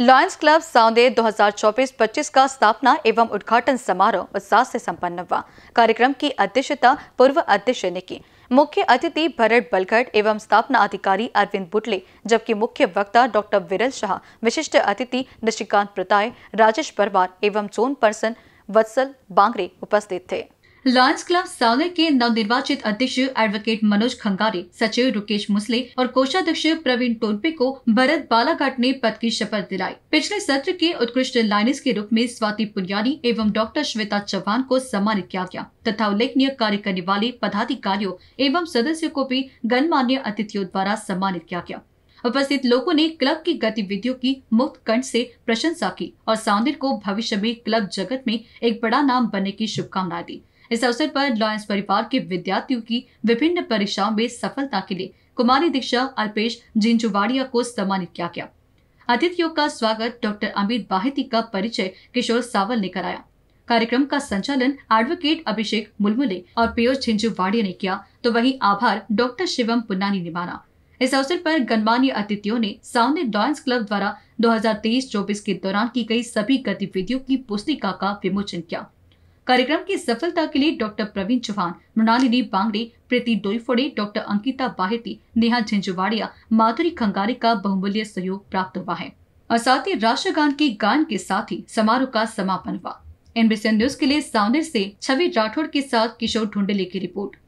lions club साउंदे 2024-25 का स्थापना एवं उद्घाटन समारोह उत्साह से संपन्न हुआ कार्यक्रम की अध्यक्षता पूर्व अध्यक्ष ने की मुख्य अतिथि भरत बलघट एवं स्थापना अधिकारी अरविंद बुटले जबकि मुख्य वक्ता डॉक्टर विरल शाह विशिष्ट अतिथि निशिकांत प्रताय राजेश परमार एवं जोन पर्सन वत्सल बांगरे उपस्थित थे लॉयस क्लब सागर के नवनिर्वाचित अध्यक्ष एडवोकेट मनोज खंगारे सचिव रुकेश मुसले और कोषाध्यक्ष प्रवीण टोलपे को भरत बालाघाट ने पद की शपथ दिलाई पिछले सत्र के उत्कृष्ट लाइनिस के रूप में स्वाति पुनियानी एवं डॉक्टर श्वेता चौहान को सम्मानित किया गया तथा उल्लेखनीय कार्य करने वाले पदाधिकारियों एवं सदस्यों को भी गणमान्य अतिथियों द्वारा सम्मानित किया गया उपस्थित लोगों ने क्लब की गतिविधियों की मुक्त कंठ से प्रशंसा की और सांदिर को भविष्य में क्लब जगत में एक बड़ा नाम बनने की शुभकामनाएं दी इस अवसर पर लॉयंस परिवार के विद्यार्थियों की विभिन्न परीक्षाओं में सफलता के लिए कुमारी दीक्षा अल्पेश जिंजुवाड़िया को सम्मानित किया गया अतिथियों का स्वागत डॉक्टर अमित बाहिती का परिचय किशोर सावल ने कराया कार्यक्रम का संचालन एडवोकेट अभिषेक मुलमुले और पीयूष झिंझुवाड़िया ने किया तो वही आभार डॉक्टर शिवम पुन्नानी ने माना इस अवसर पर गणमान्य अतिथियों ने सामने लॉयंस क्लब द्वारा 2023-24 के दौरान की गई सभी गतिविधियों की पुस्तिका का विमोचन किया कार्यक्रम की सफलता के लिए डॉक्टर प्रवीण चौहान मृणालिनी बांगड़े प्रीति डोईफोड़े डॉक्टर अंकिता बाहेती नेहा झंझुवाड़िया माधुरी खंगारे का बहुमूल्य सहयोग प्राप्त हुआ है और साथ ही राष्ट्रगान के गायन के साथ ही समारोह का समापन हुआ एनबीसी न्यूज के लिए सावनेर से छवि राठौड़ के साथ किशोर ढूंढले की रिपोर्ट